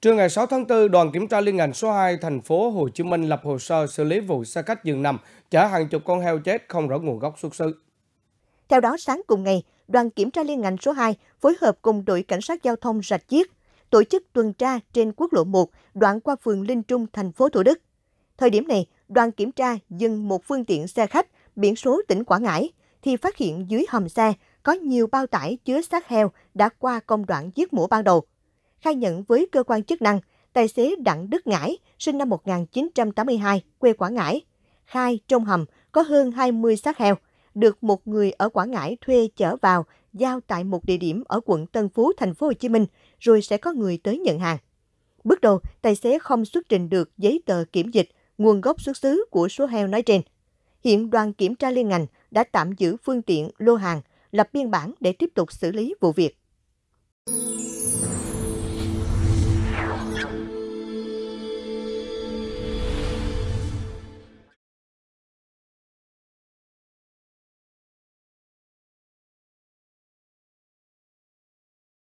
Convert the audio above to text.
Trưa ngày 6 tháng 4, đoàn kiểm tra liên ngành số 2 thành phố Hồ Chí Minh lập hồ sơ xử lý vụ xe khách dừng nằm chở hàng chục con heo chết không rõ nguồn gốc xuất xứ. Theo đó, sáng cùng ngày, đoàn kiểm tra liên ngành số 2 phối hợp cùng đội cảnh sát giao thông Rạch Chiếc tổ chức tuần tra trên quốc lộ 1 đoạn qua phường Linh Trung, thành phố Thủ Đức. Thời điểm này, đoàn kiểm tra dừng một phương tiện xe khách biển số tỉnh Quảng Ngãi thì phát hiện dưới hầm xe có nhiều bao tải chứa xác heo đã qua công đoạn giết mổ ban đầu khai nhận với cơ quan chức năng, tài xế Đặng Đức Ngãi, sinh năm 1982, quê Quảng Ngãi, khai trong hầm có hơn 20 xác heo, được một người ở Quảng Ngãi thuê chở vào, giao tại một địa điểm ở quận Tân Phú, thành phố Hồ Chí Minh, rồi sẽ có người tới nhận hàng. Bước đầu, tài xế không xuất trình được giấy tờ kiểm dịch, nguồn gốc xuất xứ của số heo nói trên. Hiện đoàn kiểm tra liên ngành đã tạm giữ phương tiện lô hàng, lập biên bản để tiếp tục xử lý vụ việc.